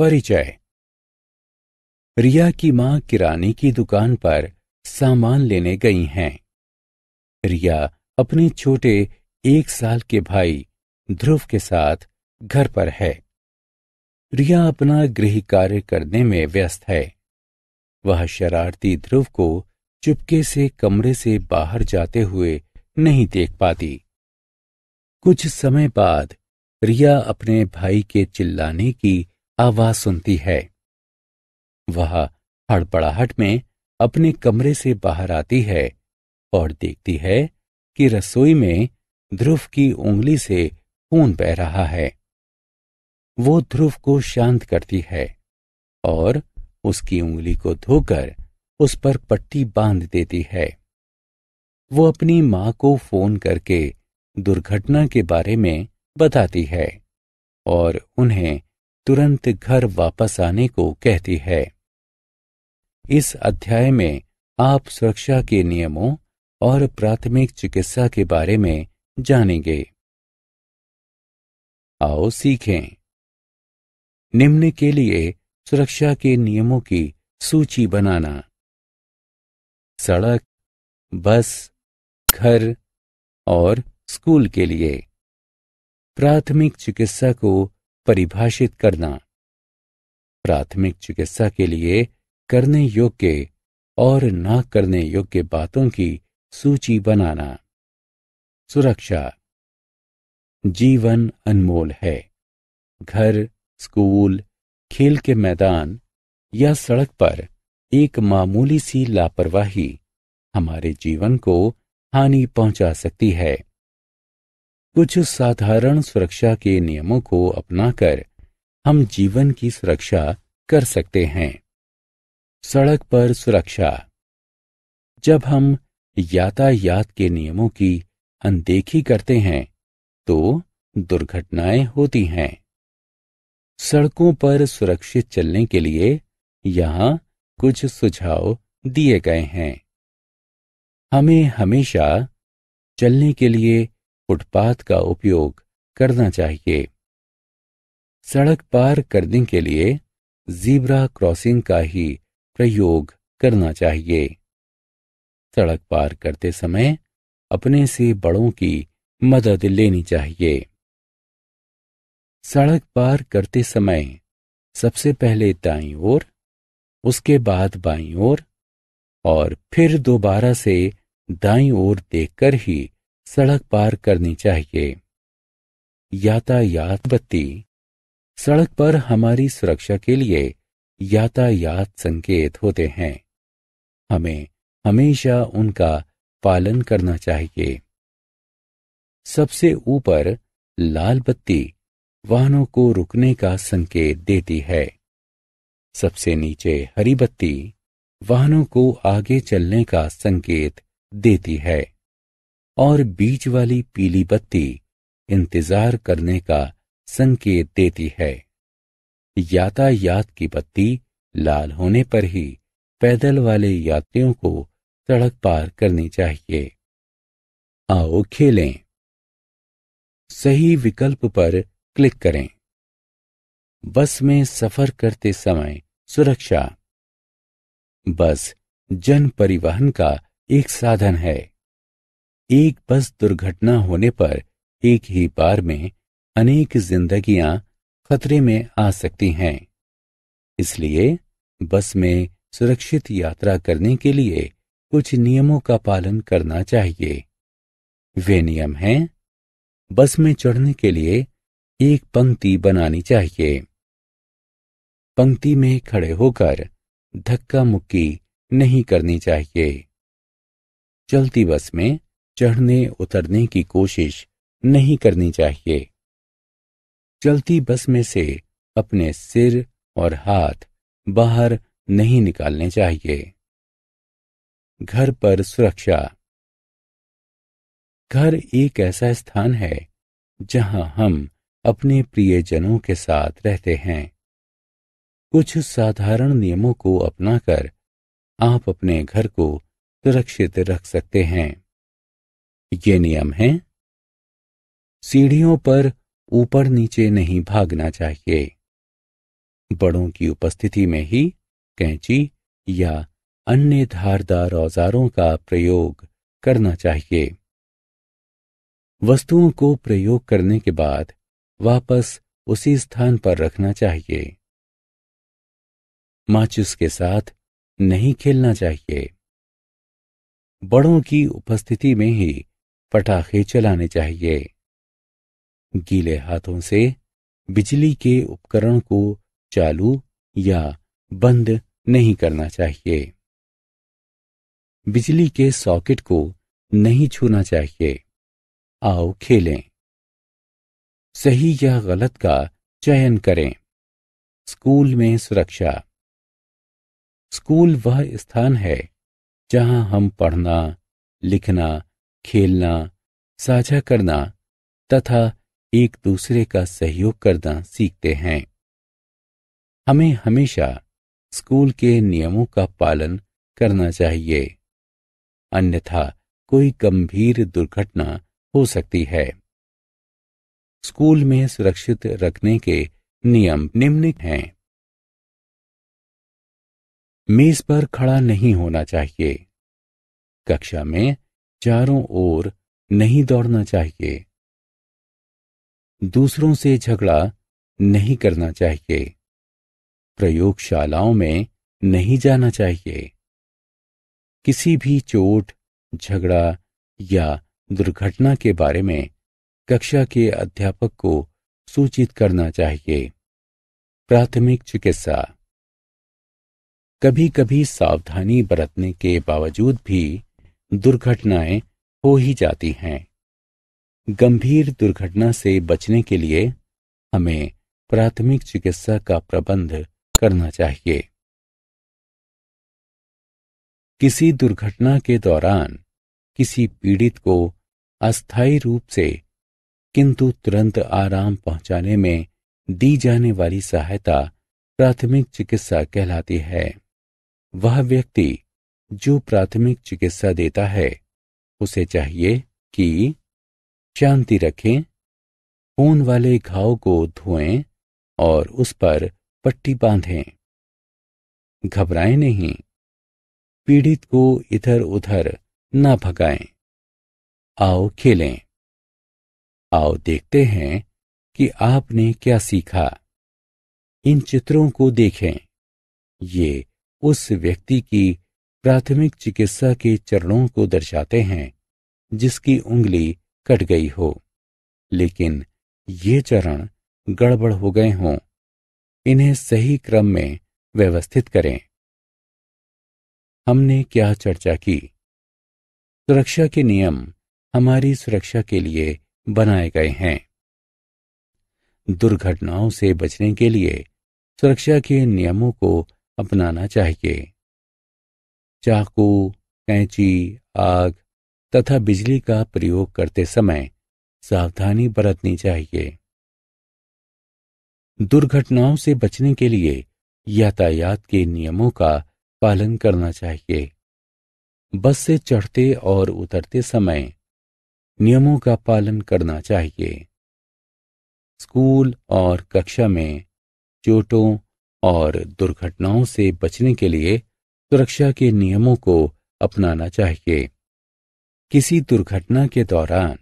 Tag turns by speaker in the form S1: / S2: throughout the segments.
S1: परिचय रिया की मां किराने की दुकान पर सामान लेने गई हैं रिया अपने छोटे एक साल के भाई ध्रुव के साथ घर पर है रिया अपना गृह कार्य करने में व्यस्त है वह शरारती ध्रुव को चुपके से कमरे से बाहर जाते हुए नहीं देख पाती कुछ समय बाद रिया अपने भाई के चिल्लाने की आवाज सुनती है वह हड़बड़ाहट में अपने कमरे से बाहर आती है और देखती है कि रसोई में ध्रुव की उंगली से खून बह रहा है वो ध्रुव को शांत करती है और उसकी उंगली को धोकर उस पर पट्टी बांध देती है वो अपनी मां को फोन करके दुर्घटना के बारे में बताती है और उन्हें तुरंत घर वापस आने को कहती है इस अध्याय में आप सुरक्षा के नियमों और प्राथमिक चिकित्सा के बारे में जानेंगे आओ सीखें निम्न के लिए सुरक्षा के नियमों की सूची बनाना सड़क बस घर और स्कूल के लिए प्राथमिक चिकित्सा को परिभाषित करना प्राथमिक चिकित्सा के लिए करने योग्य और ना करने योग्य बातों की सूची बनाना सुरक्षा जीवन अनमोल है घर स्कूल खेल के मैदान या सड़क पर एक मामूली सी लापरवाही हमारे जीवन को हानि पहुंचा सकती है कुछ साधारण सुरक्षा के नियमों को अपनाकर हम जीवन की सुरक्षा कर सकते हैं सड़क पर सुरक्षा जब हम यातायात के नियमों की अनदेखी करते हैं तो दुर्घटनाएं होती हैं सड़कों पर सुरक्षित चलने के लिए यहां कुछ सुझाव दिए गए हैं हमें हमेशा चलने के लिए फुटपाथ का उपयोग करना चाहिए सड़क पार करने के लिए जीब्रा क्रॉसिंग का ही प्रयोग करना चाहिए सड़क पार करते समय अपने से बड़ों की मदद लेनी चाहिए सड़क पार करते समय सबसे पहले दाई ओर उसके बाद बाई ओर और फिर दोबारा से दाई ओर देखकर ही सड़क पार करनी चाहिए यातायात बत्ती सड़क पर हमारी सुरक्षा के लिए यातायात संकेत होते हैं हमें हमेशा उनका पालन करना चाहिए सबसे ऊपर लाल बत्ती वाहनों को रुकने का संकेत देती है सबसे नीचे हरी बत्ती वाहनों को आगे चलने का संकेत देती है और बीच वाली पीली बत्ती इंतजार करने का संकेत देती है यातायात की बत्ती लाल होने पर ही पैदल वाले यात्रियों को सड़क पार करनी चाहिए आओ खेलें सही विकल्प पर क्लिक करें बस में सफर करते समय सुरक्षा बस जन परिवहन का एक साधन है एक बस दुर्घटना होने पर एक ही बार में अनेक जिंदगियां खतरे में आ सकती हैं इसलिए बस में सुरक्षित यात्रा करने के लिए कुछ नियमों का पालन करना चाहिए वे नियम हैं बस में चढ़ने के लिए एक पंक्ति बनानी चाहिए पंक्ति में खड़े होकर धक्का मुक्की नहीं करनी चाहिए चलती बस में चढ़ने उतरने की कोशिश नहीं करनी चाहिए चलती बस में से अपने सिर और हाथ बाहर नहीं निकालने चाहिए घर पर सुरक्षा घर एक ऐसा स्थान है जहां हम अपने प्रियजनों के साथ रहते हैं कुछ साधारण नियमों को अपनाकर आप अपने घर को सुरक्षित रख सकते हैं ये नियम हैं सीढ़ियों पर ऊपर नीचे नहीं भागना चाहिए बड़ों की उपस्थिति में ही कैंची या अन्य धारदार औजारों का प्रयोग करना चाहिए वस्तुओं को प्रयोग करने के बाद वापस उसी स्थान पर रखना चाहिए माचिस के साथ नहीं खेलना चाहिए बड़ों की उपस्थिति में ही पटाखे चलाने चाहिए गीले हाथों से बिजली के उपकरण को चालू या बंद नहीं करना चाहिए बिजली के सॉकेट को नहीं छूना चाहिए आओ खेलें सही या गलत का चयन करें स्कूल में सुरक्षा स्कूल वह स्थान है जहां हम पढ़ना लिखना खेलना साझा करना तथा एक दूसरे का सहयोग करना सीखते हैं हमें हमेशा स्कूल के नियमों का पालन करना चाहिए अन्यथा कोई गंभीर दुर्घटना हो सकती है स्कूल में सुरक्षित रखने के नियम निम्न हैं मेज पर खड़ा नहीं होना चाहिए कक्षा में चारों ओर नहीं दौड़ना चाहिए दूसरों से झगड़ा नहीं करना चाहिए प्रयोगशालाओं में नहीं जाना चाहिए किसी भी चोट झगड़ा या दुर्घटना के बारे में कक्षा के अध्यापक को सूचित करना चाहिए प्राथमिक चिकित्सा कभी कभी सावधानी बरतने के बावजूद भी दुर्घटनाएं हो ही जाती हैं गंभीर दुर्घटना से बचने के लिए हमें प्राथमिक चिकित्सा का प्रबंध करना चाहिए किसी दुर्घटना के दौरान किसी पीड़ित को अस्थायी रूप से किंतु तुरंत आराम पहुंचाने में दी जाने वाली सहायता प्राथमिक चिकित्सा कहलाती है वह व्यक्ति जो प्राथमिक चिकित्सा देता है उसे चाहिए कि शांति रखें खून वाले घाव को धोएं और उस पर पट्टी बांधें घबराएं नहीं पीड़ित को इधर उधर ना भगाएं आओ खेलें आओ देखते हैं कि आपने क्या सीखा इन चित्रों को देखें ये उस व्यक्ति की प्राथमिक चिकित्सा के चरणों को दर्शाते हैं जिसकी उंगली कट गई हो लेकिन ये चरण गड़बड़ हो गए हों इन्हें सही क्रम में व्यवस्थित करें हमने क्या चर्चा की सुरक्षा के नियम हमारी सुरक्षा के लिए बनाए गए हैं दुर्घटनाओं से बचने के लिए सुरक्षा के नियमों को अपनाना चाहिए चाकू कैंची आग तथा बिजली का प्रयोग करते समय सावधानी बरतनी चाहिए दुर्घटनाओं से बचने के लिए यातायात के नियमों का पालन करना चाहिए बस से चढ़ते और उतरते समय नियमों का पालन करना चाहिए स्कूल और कक्षा में चोटों और दुर्घटनाओं से बचने के लिए सुरक्षा के नियमों को अपनाना चाहिए किसी दुर्घटना के दौरान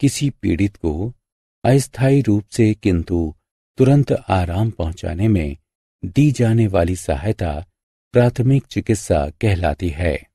S1: किसी पीड़ित को अस्थायी रूप से किंतु तुरंत आराम पहुंचाने में दी जाने वाली सहायता प्राथमिक चिकित्सा कहलाती है